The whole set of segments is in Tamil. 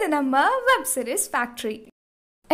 இது நம்ம வெப் சீரிஸ் ஃபேக்ட்ரி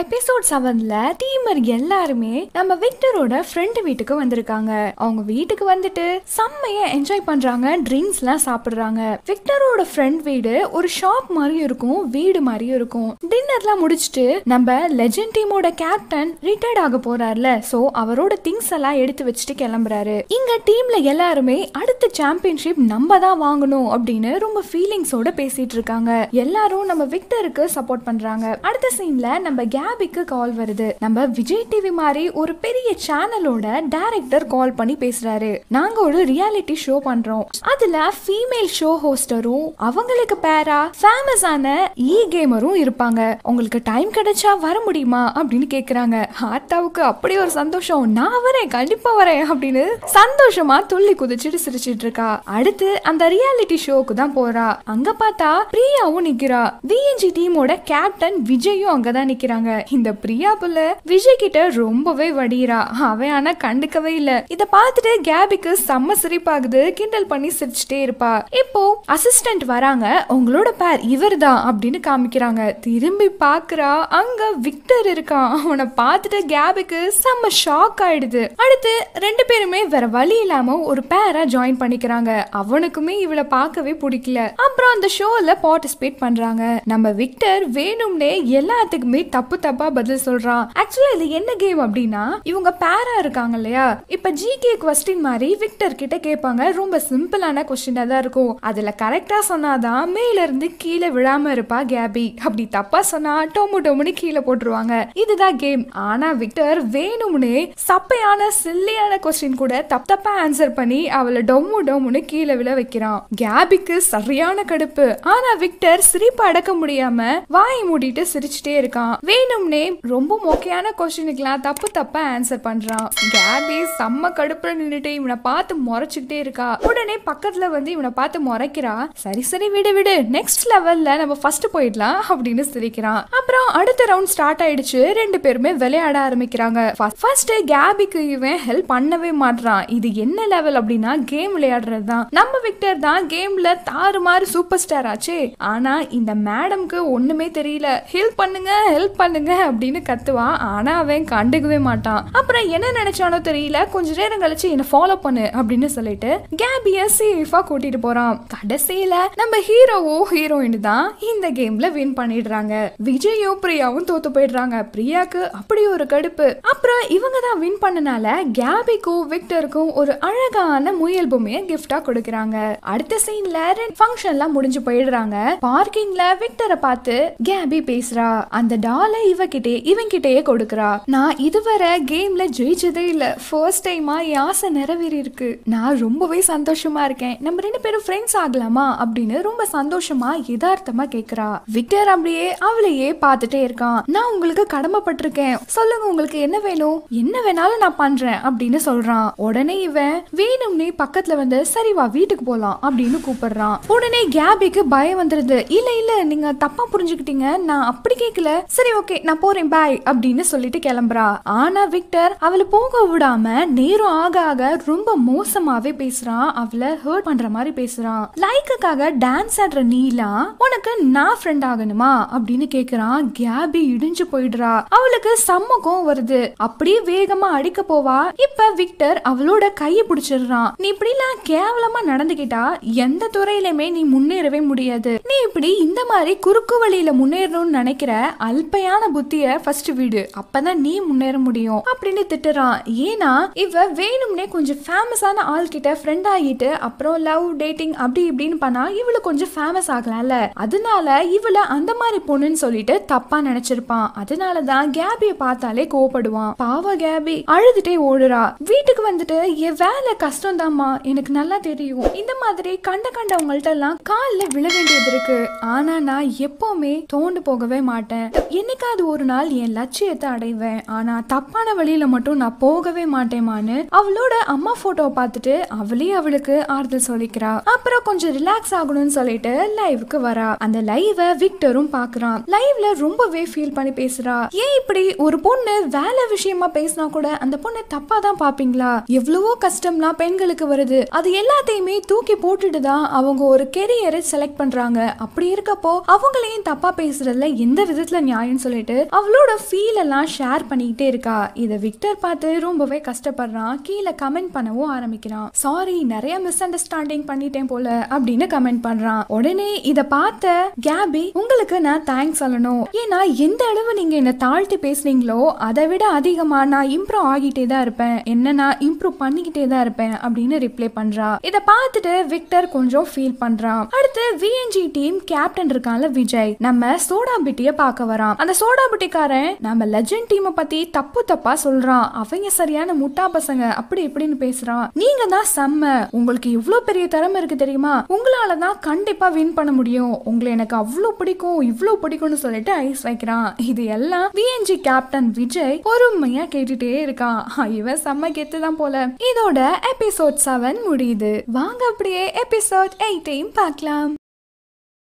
எபிசோட் செவன்ல தீமர் எல்லாருமே நம்ம விக்டரோட ஃப்ரெண்டு வீட்டுக்கு வந்திருக்காங்க அவங்க வீட்டுக்கு வந்துட்டு செம்மைய என்ஜாய் பண்றாங்க ட்ரிங்க்ஸ் எல்லாம் சாப்பிடுறாங்க விக்டரோட ஃப்ரெண்ட் வீடு ஒரு ஷாப் மாதிரியும் இருக்கும் வீடு மாதிரியும் இருக்கும் டின்னர்லாம் முடிச்சுட்டு நம்ம லெஜண்ட் டீமோட கேப்டன் ரிட்டையர்ட் ஆக போறாருல சோ அவரோட திங்ஸ் எல்லாம் எடுத்து வச்சுட்டு கிளம்புறாரு இங்க டீம்ல எல்லாருமே அடுத்த சாம்பியன்ஷிப் நம்ம தான் வாங்கணும் அப்படின்னு ரொம்ப ஃபீலிங்ஸோட பேசிட்டு இருக்காங்க எல்லாரும் நம்ம விக்டருக்கு சப்போர்ட் பண்றாங்க அடுத்த சீன்ல நம்ம லேபிக்கு கால் வருது நம்ம விஜய் டிவி மாதிரி ஒரு பெரிய சேனலோட டைரக்டர் கால் பண்ணி பேசுறாரு நாங்க ஒரு ரியாலிட்டி ஷோ பண்றோம் அதுல ஃபீமேல் ஷோ ஹோஸ்டரும் அவங்களுக்கு பேரா ஃபேமஸான இ கேமரும் இருப்பாங்க உங்களுக்கு டைம் கிடைச்சா வர முடியுமா அப்படின்னு கேக்குறாங்க ஆர்த்தாவுக்கு அப்படி ஒரு சந்தோஷம் நான் வரேன் கண்டிப்பா வரேன் அப்படின்னு சந்தோஷமா துள்ளி குதிச்சுட்டு சிரிச்சிட்டு இருக்கா அடுத்து அந்த ரியாலிட்டி ஷோக்கு தான் போறா அங்க பார்த்தா பிரியாவும் நிக்கிறா விஎன்ஜி டீமோட கேப்டன் விஜயும் அங்கதான் நிக்கிறாங்க இந்த பிரியா புல விஜய் கிட்ட ரொம்பவே வடிகிறா அவன் ஆனா கண்டுக்கவே இல்ல இத பார்த்துட்டு கேபிக்கு செம்ம சிரிப்பாகுது கிண்டல் பண்ணி சிரிச்சுட்டே இருப்பா இப்போ அசிஸ்டன்ட் வராங்க உங்களோட பேர் இவர் தான் அப்படின்னு காமிக்கிறாங்க திரும்பி பாக்குறா அங்க விக்டர் இருக்கான் அவனை பார்த்துட்டு கேபிக்கு செம்ம ஷாக் ஆயிடுது அடுத்து ரெண்டு பேருமே வேற வழி இல்லாம ஒரு பேரா ஜாயின் பண்ணிக்கிறாங்க அவனுக்குமே இவளை பார்க்கவே பிடிக்கல அப்புறம் அந்த ஷோல பார்ட்டிசிபேட் பண்றாங்க நம்ம விக்டர் வேணும்னே எல்லாத்துக்குமே தப்பு தப்பா பதில் சொல்றான் ஆக்சுவலா இது என்ன கேம் அப்படின்னா இவங்க பேரா இருக்காங்க இல்லையா இப்ப ஜி கே கொஸ்டின் மாதிரி விக்டர் கிட்ட கேட்பாங்க ரொம்ப சிம்பிளான கொஸ்டினா தான் இருக்கும் அதுல கரெக்டா சொன்னாதான் மேல இருந்து கீழே விழாம இருப்பா கேபி அப்படி தப்பா சொன்னா டோமு டோமுன்னு கீழே போட்டுருவாங்க இதுதான் கேம் ஆனா விக்டர் வேணும்னே சப்பையான சில்லியான கொஸ்டின் கூட தப் தப்பா ஆன்சர் பண்ணி அவளை டொம்மு டொம்முன்னு கீழே விழ வைக்கிறான் கேபிக்கு சரியான கடுப்பு ஆனா விக்டர் சிரிப்பு அடக்க முடியாம வாய் மூடிட்டு சிரிச்சுட்டே இருக்கான் வேணும்னே ரொம்ப மோக்கையான கொஸ்டினுக்கெல்லாம் தப்பு தப்பா ஆன்சர் பண்றான் கேபி செம்ம கடுப்புல நின்றுட்டு இவனை பார்த்து முறைச்சுக்கிட்டே இருக்கா உடனே பக்கத்துல வந்து இவனை பார்த்து முறைக்கிறா சரி சரி விடு விடு நெக்ஸ்ட் லெவல்ல நம்ம ஃபர்ஸ்ட் போயிடலாம் அப்படின்னு சிரிக்கிறான் அப்புறம் அடுத்த ரவுண்ட் ஸ்டார்ட் ஆயிடுச்சு ரெண்டு பேருமே விளையாட ஆரம்பிக்கிறாங்க ஃபர்ஸ்ட் கேபிக்கு இவன் ஹெல்ப் பண்ணவே மாட்டான் இது என்ன லெவல் அப்படின்னா கேம் விளையாடுறது தான் நம்ம விக்டர் தான் கேம்ல தாறுமாறு சூப்பர் ஸ்டார் ஆச்சு ஆனா இந்த மேடம்க்கு ஒண்ணுமே தெரியல ஹெல்ப் பண்ணுங்க ஹெல்ப் பண்ணுங்க பண்ணுங்க அப்படின்னு கத்துவான் ஆனா அவன் கண்டுக்கவே மாட்டான் அப்புறம் என்ன நினைச்சானோ தெரியல கொஞ்ச நேரம் கழிச்சு என்னை ஃபாலோ பண்ணு அப்படின்னு சொல்லிட்டு கேபிய சேஃபா கூட்டிட்டு போறான் கடைசியில நம்ம ஹீரோவோ ஹீரோயின் தான் இந்த கேம்ல வின் பண்ணிடுறாங்க விஜயோ பிரியாவும் தோத்து போயிடுறாங்க பிரியாக்கு அப்படி ஒரு கடுப்பு அப்புறம் இவங்க தான் வின் பண்ணனால கேபிக்கும் விக்டருக்கும் ஒரு அழகான முயல் பொம்மையை கிஃப்டா கொடுக்கறாங்க அடுத்த சீன்ல ஃபங்க்ஷன்லாம் முடிஞ்சு போயிடுறாங்க பார்க்கிங்ல விக்டரை பார்த்து கேபி பேசுறா அந்த டாலை இவகிட்டே இவன்கிட்டயே கொடுக்குறா நான் இதுவரை கேம்ல ஜெயிச்சதே இல்ல ஃபர்ஸ்ட் டைமா என் ஆசை நிறைவேறி இருக்கு நான் ரொம்பவே சந்தோஷமா இருக்கேன் நம்ம ரெண்டு பேரும் ஃப்ரெண்ட்ஸ் ஆகலாமா அப்படின்னு ரொம்ப சந்தோஷமா யதார்த்தமா கேக்குறா விக்டர் அப்படியே அவளையே பார்த்துட்டே இருக்கான் நான் உங்களுக்கு கடமைப்பட்டிருக்கேன் சொல்லுங்க உங்களுக்கு என்ன வேணும் என்ன வேணாலும் நான் பண்றேன் அப்படின்னு சொல்றான் உடனே இவன் வேணும்னே பக்கத்துல வந்து சரி வா வீட்டுக்கு போலாம் அப்படின்னு கூப்பிடுறான் உடனே கேபிக்கு பயம் வந்துருது இல்ல இல்ல நீங்க தப்பா புரிஞ்சுக்கிட்டீங்க நான் அப்படி கேட்கல சரி ஓகே ஓகே நான் போறேன் பாய் அப்படின்னு சொல்லிட்டு கிளம்புறா ஆனா விக்டர் அவளை போக விடாம நேரம் ஆக ஆக ரொம்ப மோசமாவே பேசுறான் அவளை ஹர்ட் பண்ற மாதிரி பேசுறான் லைக்குக்காக டான்ஸ் ஆடுற நீலா உனக்கு நான் ஃப்ரெண்ட் ஆகணுமா அப்படின்னு கேக்குறான் கேபி இடிஞ்சு போயிடுறா அவளுக்கு செம்ம கோவம் வருது அப்படியே வேகமா அடிக்க போவா இப்ப விக்டர் அவளோட கையை பிடிச்சிடுறான் நீ இப்படி எல்லாம் கேவலமா நடந்துகிட்டா எந்த துறையிலுமே நீ முன்னேறவே முடியாது நீ இப்படி இந்த மாதிரி குறுக்கு வழியில முன்னேறணும்னு நினைக்கிற அல்பையான தப்பான புத்திய ஃபர்ஸ்ட் வீடு அப்பதான் நீ முன்னேற முடியும் அப்படின்னு திட்டுறான் ஏன்னா இவ வேணும்னே கொஞ்சம் ஃபேமஸான ஆள் கிட்ட ஃப்ரெண்ட் ஆகிட்டு அப்புறம் லவ் டேட்டிங் அப்படி இப்படின்னு பண்ணா இவளு கொஞ்சம் ஃபேமஸ் ஆகலாம்ல அதனால இவள அந்த மாதிரி பொண்ணுன்னு சொல்லிட்டு தப்பா நினைச்சிருப்பான் அதனாலதான் கேபிய பார்த்தாலே கோபப்படுவான் பாவ கேபி அழுதுட்டே ஓடுறா வீட்டுக்கு வந்துட்டு என் வேலை கஷ்டம் தாம்மா எனக்கு நல்லா தெரியும் இந்த மாதிரி கண்ட கண்டவங்கள்ட்ட எல்லாம் காலில் விழ வேண்டியது இருக்கு ஆனா நான் எப்பவுமே தோண்டு போகவே மாட்டேன் என்னைக்கா எப்படியாவது ஒரு நாள் என் லட்சியத்தை அடைவேன் ஆனா தப்பான வழியில மட்டும் நான் போகவே மாட்டேமான்னு அவளோட அம்மா போட்டோ பார்த்துட்டு அவளே அவளுக்கு ஆறுதல் சொல்லிக்கிறா அப்புறம் கொஞ்சம் ரிலாக்ஸ் ஆகணும்னு சொல்லிட்டு லைவுக்கு வரா அந்த லைவை விக்டரும் பாக்குறான் லைவ்ல ரொம்பவே ஃபீல் பண்ணி பேசுறா ஏன் இப்படி ஒரு பொண்ணு வேலை விஷயமா பேசினா கூட அந்த பொண்ணு தப்பா தான் பாப்பீங்களா எவ்வளவோ கஷ்டம்லாம் பெண்களுக்கு வருது அது எல்லாத்தையுமே தூக்கி போட்டுட்டு தான் அவங்க ஒரு கெரியரை செலக்ட் பண்றாங்க அப்படி இருக்கப்போ அவங்களையும் தப்பா பேசுறதுல எந்த விதத்துல நியாயம் சொல்லிட்டு பண்ணிட்டு அவளோட ஃபீல் எல்லாம் ஷேர் பண்ணிக்கிட்டே இருக்கா இதை விக்டர் பார்த்து ரொம்பவே கஷ்டப்படுறான் கீழே கமெண்ட் பண்ணவும் ஆரம்பிக்கிறான் சாரி நிறைய மிஸ் அண்டர்ஸ்டாண்டிங் பண்ணிட்டேன் போல அப்படின்னு கமெண்ட் பண்றான் உடனே இதை பார்த்த கேபி உங்களுக்கு நான் தேங்க்ஸ் சொல்லணும் ஏன்னா எந்த அளவு நீங்க என்ன தாழ்த்தி பேசுனீங்களோ அதை விட அதிகமா நான் இம்ப்ரூவ் ஆகிட்டே தான் இருப்பேன் என்ன நான் இம்ப்ரூவ் பண்ணிக்கிட்டே தான் இருப்பேன் அப்படின்னு ரிப்ளை பண்றா இதை பார்த்துட்டு விக்டர் கொஞ்சம் ஃபீல் பண்றான் அடுத்து விஎன்ஜி டீம் கேப்டன் இருக்கான்ல விஜய் நம்ம சோடா பிட்டிய பார்க்க வரான் அந்த சோடா கோடாபட்டிக்காரன் நம்ம லெஜண்ட் டீமை பத்தி தப்பு தப்பா சொல்றான் அவங்க சரியான முட்டா பசங்க அப்படி இப்படின்னு பேசுறான் நீங்க தான் செம்ம உங்களுக்கு இவ்வளவு பெரிய திறமை இருக்கு தெரியுமா உங்களால தான் கண்டிப்பா வின் பண்ண முடியும் உங்களை எனக்கு அவ்வளவு பிடிக்கும் இவ்வளவு பிடிக்கும்னு சொல்லிட்டு ஐஸ் வைக்கிறான் இது எல்லாம் விஎன்ஜி கேப்டன் விஜய் பொறுமையா கேட்டுட்டே இருக்கான் இவன் செம்ம கெத்து தான் போல இதோட எபிசோட் செவன் முடியுது வாங்க அப்படியே எபிசோட் எயிட்டையும் பார்க்கலாம்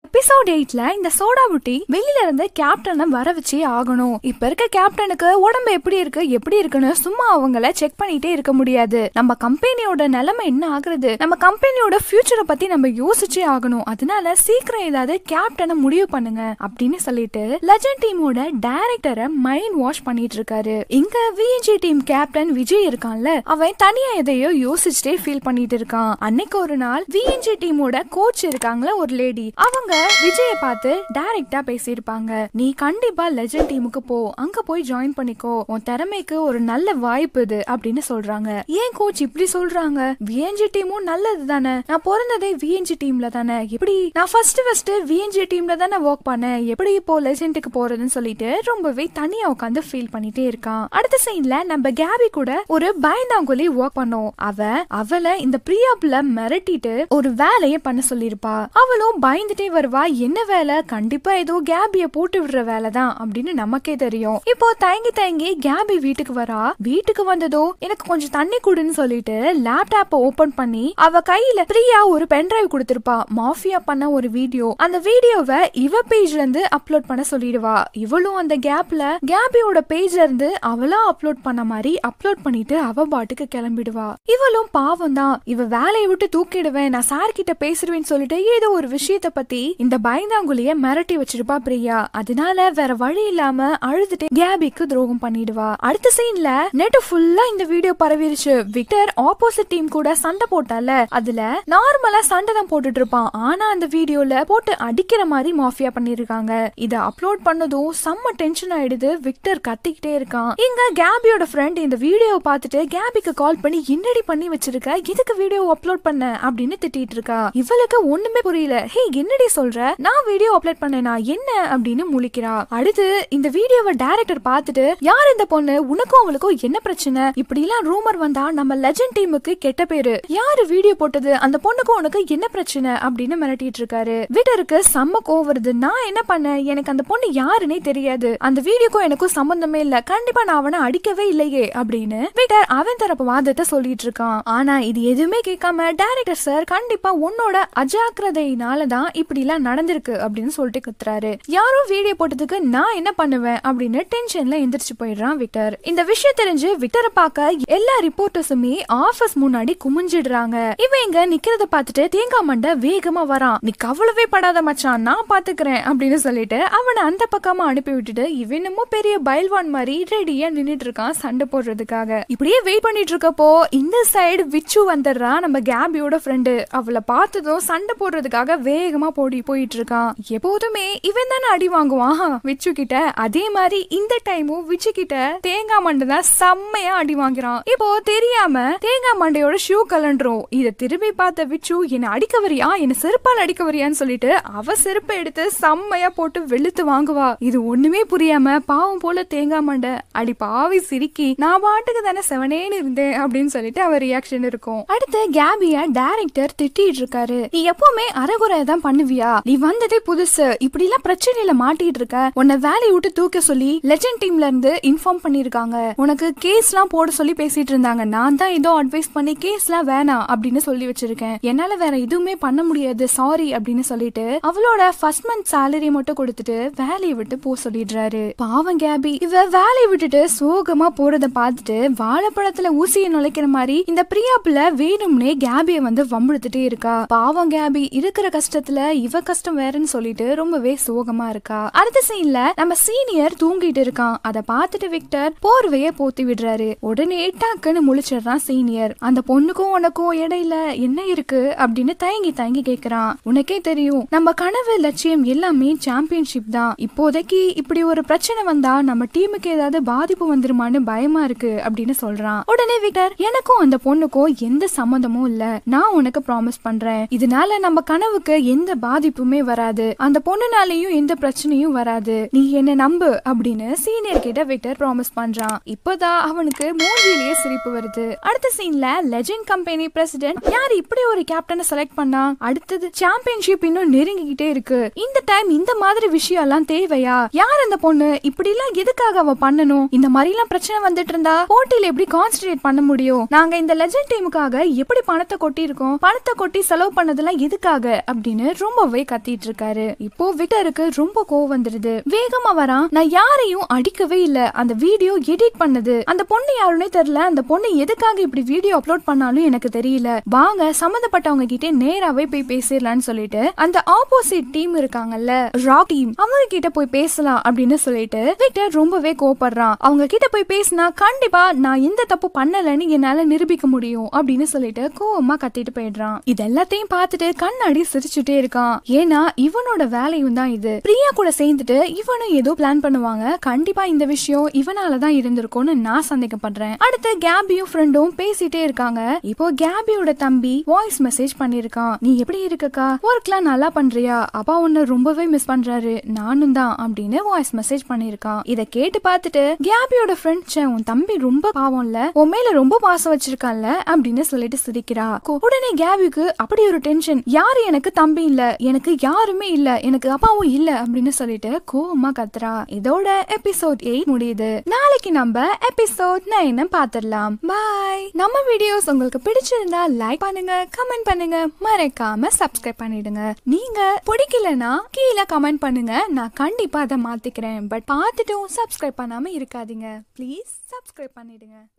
எபிசோட் எயிட்ல இந்த சோடா புட்டி வெளியில இருந்து கேப்டனை வர வச்சே ஆகணும் இப்ப இருக்க கேப்டனுக்கு உடம்பு எப்படி இருக்கு எப்படி இருக்குன்னு சும்மா அவங்கள செக் பண்ணிட்டே இருக்க முடியாது நம்ம கம்பெனியோட நிலைமை என்ன ஆகுறது நம்ம கம்பெனியோட ஃபியூச்சரை பத்தி நம்ம யோசிச்சே ஆகணும் அதனால சீக்கிரம் ஏதாவது கேப்டனை முடிவு பண்ணுங்க அப்படின்னு சொல்லிட்டு லெஜண்ட் டீமோட டைரக்டரை மைண்ட் வாஷ் பண்ணிட்டு இருக்காரு இங்க விஎன்ஜி டீம் கேப்டன் விஜய் இருக்கான்ல அவன் தனியா எதையோ யோசிச்சுட்டே ஃபீல் பண்ணிட்டு இருக்கான் அன்னைக்கு ஒரு நாள் விஎன்ஜி டீமோட கோச் இருக்காங்களா ஒரு லேடி அவங்க விஜயை பார்த்து டைரக்டா பேசியிருப்பாங்க நீ கண்டிப்பா லெஜண்ட் டீமுக்கு போ அங்க போய் ஜாயின் பண்ணிக்கோ உன் திறமைக்கு ஒரு நல்ல வாய்ப்பு இது அப்படின்னு சொல்றாங்க ஏன் கோச் இப்படி சொல்றாங்க விஎன்ஜி டீமும் நல்லது தானே நான் பிறந்ததே விஎன்ஜி டீம்ல தானே எப்படி நான் ஃபர்ஸ்ட் ஃபர்ஸ்ட் விஎன்ஜி டீம்ல தானே ஒர்க் பண்ணேன் எப்படி இப்போ லெஜெண்டுக்கு போறதுன்னு சொல்லிட்டு ரொம்பவே தனியா உட்காந்து ஃபீல் பண்ணிட்டே இருக்கான் அடுத்த சீன்ல நம்ம கேபி கூட ஒரு பயந்தாங்குழி ஒர்க் பண்ணோம் அவ அவளை இந்த பிரியாப்ல மிரட்டிட்டு ஒரு வேலையை பண்ண சொல்லியிருப்பா அவளும் பயந்துட்டே வரும் வருவா என்ன வேலை கண்டிப்பா ஏதோ கேபிய போட்டு விடுற வேலை தான் அப்படின்னு நமக்கே தெரியும் இப்போ தயங்கி தயங்கி கேபி வீட்டுக்கு வரா வீட்டுக்கு வந்ததோ எனக்கு கொஞ்சம் தண்ணி குடுன்னு சொல்லிட்டு லேப்டாப் ஓபன் பண்ணி அவ கையில ஃப்ரீயா ஒரு பென்டிரைவ் கொடுத்திருப்பா மாஃபியா பண்ண ஒரு வீடியோ அந்த வீடியோவை இவ பேஜ்ல இருந்து அப்லோட் பண்ண சொல்லிடுவா இவளும் அந்த கேப்ல கேபியோட பேஜ்ல இருந்து அவளா அப்லோட் பண்ண மாதிரி அப்லோட் பண்ணிட்டு அவ பாட்டுக்கு கிளம்பிடுவா இவளும் பாவம் தான் இவ வேலையை விட்டு தூக்கிடுவேன் நான் சார்கிட்ட கிட்ட சொல்லிட்டு ஏதோ ஒரு விஷயத்த பத்தி இந்த பயந்தாங்குழிய மிரட்டி வச்சிருப்பா பிரியா அதனால வேற வழி இல்லாம அழுதுட்டு கேபிக்கு துரோகம் பண்ணிடுவா அடுத்த சீன்ல நெட் ஃபுல்லா இந்த வீடியோ பரவிருச்சு விக்டர் ஆப்போசிட் டீம் கூட சண்டை போட்டால அதுல நார்மலா சண்டை தான் போட்டுட்டு இருப்பான் ஆனா அந்த வீடியோல போட்டு அடிக்கிற மாதிரி மாஃபியா பண்ணிருக்காங்க இத அப்லோட் பண்ணதும் செம்ம டென்ஷன் ஆயிடுது விக்டர் கத்திக்கிட்டே இருக்கான் இங்க கேபியோட ஃப்ரெண்ட் இந்த வீடியோவை பார்த்துட்டு கேபிக்கு கால் பண்ணி என்னடி பண்ணி வச்சிருக்க இதுக்கு வீடியோ அப்லோட் பண்ண அப்படின்னு திட்டிட்டு இருக்கா இவளுக்கு ஒண்ணுமே புரியல ஹே என்னடி சொல்ற சொல்ற நான் வீடியோ அப்லோட் பண்ணேனா என்ன அப்படின்னு முழிக்கிறா அடுத்து இந்த வீடியோவை டைரக்டர் பார்த்துட்டு யார் இந்த பொண்ணு உனக்கும் அவளுக்கும் என்ன பிரச்சனை இப்படி எல்லாம் ரூமர் வந்தா நம்ம லெஜண்ட் டீமுக்கு கெட்ட பேரு யாரு வீடியோ போட்டது அந்த பொண்ணுக்கும் உனக்கு என்ன பிரச்சனை அப்படின்னு மிரட்டிட்டு இருக்காரு விடருக்கு செம்ம கோவருது நான் என்ன பண்ணேன் எனக்கு அந்த பொண்ணு யாருன்னே தெரியாது அந்த வீடியோக்கும் எனக்கும் சம்பந்தமே இல்ல கண்டிப்பா நான் அவனை அடிக்கவே இல்லையே அப்படின்னு விட்டர் அவன் தரப்பு வாதத்தை சொல்லிட்டு இருக்கான் ஆனா இது எதுவுமே கேட்காம டைரக்டர் சார் கண்டிப்பா உன்னோட அஜாக்கிரதையினால தான் இப்படி எல்லாம் இதெல்லாம் நடந்திருக்கு அப்படின்னு சொல்லிட்டு கத்துறாரு யாரோ வீடியோ போட்டதுக்கு நான் என்ன பண்ணுவேன் அப்படின்னு டென்ஷன்ல எந்திரிச்சு போயிடுறான் விக்டர் இந்த விஷயம் தெரிஞ்சு விக்டரை பார்க்க எல்லா ரிப்போர்ட்டர்ஸுமே ஆபீஸ் முன்னாடி குமிஞ்சிடுறாங்க இவன் இங்க நிக்கிறத பார்த்துட்டு தேங்காய் மண்டை வேகமா வரான் நீ கவலவே படாத மச்சான் நான் பாத்துக்கிறேன் அப்படின்னு சொல்லிட்டு அவனை அந்த பக்கமா அனுப்பி விட்டுட்டு இவனமோ பெரிய பயல்வான் மாதிரி ரெடியா நின்னுட்டு இருக்கான் சண்டை போடுறதுக்காக இப்படியே வெயிட் பண்ணிட்டு இருக்கப்போ இந்த சைடு விச்சு வந்துடுறான் நம்ம கேபியோட ஃப்ரெண்டு அவளை பார்த்ததும் சண்டை போடுறதுக்காக வேகமா போடி போயிட்டு இருக்கான் எப்போதுமே இவன் தானே அடி வாங்குவான் விச்சு கிட்ட அதே மாதிரி இந்த டைமும் விச்சு கிட்ட தேங்காய் மண்டை தான் செம்மையா அடி வாங்குறான் இப்போ தெரியாம தேங்காய் மண்டையோட ஷூ கலண்டுரும் இத திரும்பி பார்த்த விச்சு என்ன அடிக்க வரியா என்ன செருப்பால் அடிக்க வரியான்னு சொல்லிட்டு அவ செருப்பை எடுத்து செம்மையா போட்டு வெளுத்து வாங்குவா இது ஒண்ணுமே புரியாம பாவம் போல தேங்காய் மண்டை அடி பாவி சிரிக்கி நான் பாட்டுக்கு தானே செவனேன்னு இருந்தேன் அப்படின்னு சொல்லிட்டு அவர் ரியாக்ஷன் இருக்கும் அடுத்து கேபிய டைரக்டர் திட்டிட்டு இருக்காரு நீ எப்பவுமே அரைகுறை தான் பண்ணுவியா நீ வந்ததே புதுசு இப்படி எல்லாம் பிரச்சனையில மாட்டிட்டு இருக்க உன்னை வேலையை விட்டு தூக்க சொல்லி லெஜண்ட் டீம்ல இருந்து இன்ஃபார்ம் பண்ணிருக்காங்க உனக்கு கேஸ் எல்லாம் போட சொல்லி பேசிட்டு இருந்தாங்க நான் தான் ஏதோ அட்வைஸ் பண்ணி கேஸ் எல்லாம் வேணாம் அப்படின்னு சொல்லி வச்சிருக்கேன் என்னால வேற எதுவுமே பண்ண முடியாது சாரி அப்படின்னு சொல்லிட்டு அவளோட ஃபர்ஸ்ட் மந்த் சேலரி மட்டும் கொடுத்துட்டு வேலையை விட்டு போ சொல்லிடுறாரு பாவம் கேபி இவ வேலையை விட்டுட்டு சோகமா போறத பார்த்துட்டு வாழைப்பழத்துல ஊசியை நுழைக்கிற மாதிரி இந்த பிரியா வேணும்னே கேபிய வந்து வம்புழுத்துட்டே இருக்கா பாவம் கேபி இருக்கிற கஷ்டத்துல இவ கஷ்டம் வேறன்னு சொல்லிட்டு ரொம்பவே சோகமா இருக்கா அடுத்த சீன்ல நம்ம சீனியர் தூங்கிட்டு இருக்கான் அதை பார்த்துட்டு விக்டர் போர்வையே போத்தி விடுறாரு உடனே டாக்குன்னு முழிச்சிடுறான் சீனியர் அந்த பொண்ணுக்கும் உனக்கும் இடையில என்ன இருக்கு அப்படின்னு தயங்கி தயங்கி கேக்குறான் உனக்கே தெரியும் நம்ம கனவு லட்சியம் எல்லாமே சாம்பியன்ஷிப் தான் இப்போதைக்கு இப்படி ஒரு பிரச்சனை வந்தா நம்ம டீமுக்கு ஏதாவது பாதிப்பு வந்துருமான்னு பயமா இருக்கு அப்படின்னு சொல்றான் உடனே விக்டர் எனக்கும் அந்த பொண்ணுக்கும் எந்த சம்மந்தமும் இல்ல நான் உனக்கு ப்ராமிஸ் பண்றேன் இதனால நம்ம கனவுக்கு எந்த பாதிப்பு பாதிப்புமே வராது அந்த பொண்ணுனாலையும் எந்த பிரச்சனையும் வராது நீ என்ன நம்பு அப்படின்னு சீனியர் கிட்ட விக்டர் ப்ராமிஸ் பண்றான் இப்பதான் அவனுக்கு மூஞ்சிலேயே சிரிப்பு வருது அடுத்த சீன்ல லெஜெண்ட் கம்பெனி பிரசிடென்ட் யார் இப்படி ஒரு கேப்டனை செலக்ட் பண்ணா அடுத்தது சாம்பியன்ஷிப் இன்னும் நெருங்கிக்கிட்டே இருக்கு இந்த டைம் இந்த மாதிரி விஷயம் எல்லாம் தேவையா யார் அந்த பொண்ணு இப்படி எல்லாம் எதுக்காக அவ பண்ணணும் இந்த மாதிரி எல்லாம் பிரச்சனை வந்துட்டு இருந்தா போட்டியில எப்படி கான்சென்ட்ரேட் பண்ண முடியும் நாங்க இந்த லெஜெண்ட் டீமுக்காக எப்படி பணத்தை கொட்டி இருக்கோம் பணத்தை கொட்டி செலவு பண்ணதெல்லாம் எதுக்காக அப்படின்னு ரொம்ப கோவமாவே கத்திட்டு இருக்காரு இப்போ விட்டருக்கு ரொம்ப கோவம் வந்துடுது வேகமா வரான் நான் யாரையும் அடிக்கவே இல்ல அந்த வீடியோ எடிட் பண்ணது அந்த பொண்ணு யாருன்னே தெரியல அந்த பொண்ணு எதுக்காக இப்படி வீடியோ அப்லோட் பண்ணாலும் எனக்கு தெரியல வாங்க சம்மந்தப்பட்டவங்க கிட்டே நேராவே போய் பேசிடலாம்னு சொல்லிட்டு அந்த ஆப்போசிட் டீம் இருக்காங்கல்ல ராக் டீம் அவங்க கிட்ட போய் பேசலாம் அப்படின்னு சொல்லிட்டு விக்டர் ரொம்பவே கோபப்படுறான் அவங்க கிட்ட போய் பேசினா கண்டிப்பா நான் எந்த தப்பு பண்ணலன்னு என்னால நிரூபிக்க முடியும் அப்படின்னு சொல்லிட்டு கோவமா கத்திட்டு போயிடுறான் இது எல்லாத்தையும் பார்த்துட்டு கண்ணாடி சிரிச்சுட்டே இருக்கான் ஏன்னா இவனோட வேலையும் தான் இது பிரியா கூட சேர்ந்துட்டு இவனும் ஏதோ பிளான் பண்ணுவாங்க கண்டிப்பா இந்த விஷயம் இவனால தான் இருந்திருக்கும்னு நான் சந்தேகப்படுறேன் அடுத்து கேபியும் ஃப்ரெண்டும் பேசிட்டே இருக்காங்க இப்போ கேபியோட தம்பி வாய்ஸ் மெசேஜ் பண்ணிருக்கான் நீ எப்படி இருக்கக்கா ஒர்க்லாம் நல்லா பண்றியா அப்பா உன்ன ரொம்பவே மிஸ் பண்றாரு நானும் தான் அப்படின்னு வாய்ஸ் மெசேஜ் பண்ணிருக்கான் இத கேட்டு பார்த்துட்டு கேபியோட ஃப்ரெண்ட் உன் தம்பி ரொம்ப பாவம்ல உன் மேல ரொம்ப பாசம் வச்சிருக்கான்ல அப்படின்னு சொல்லிட்டு சிரிக்கிறா உடனே கேபிக்கு அப்படி ஒரு டென்ஷன் யாரு எனக்கு தம்பி இல்ல எனக்கு யாருமே இல்லை எனக்கு அப்பாவும் இல்லை அப்படின்னு சொல்லிட்டு கோவமா கத்துறா இதோட எபிசோட் எயிட் முடியுது நாளைக்கு நம்ம எபிசோட் நைன் பாத்துடலாம் பாய் நம்ம வீடியோஸ் உங்களுக்கு பிடிச்சிருந்தா லைக் பண்ணுங்க கமெண்ட் பண்ணுங்க மறக்காம சப்ஸ்கிரைப் பண்ணிடுங்க நீங்க பிடிக்கலனா கீழே கமெண்ட் பண்ணுங்க நான் கண்டிப்பா அதை மாத்திக்கிறேன் பட் பார்த்துட்டும் சப்ஸ்கிரைப் பண்ணாம இருக்காதீங்க ப்ளீஸ் சப்ஸ்கிரைப் பண்ணிடுங்க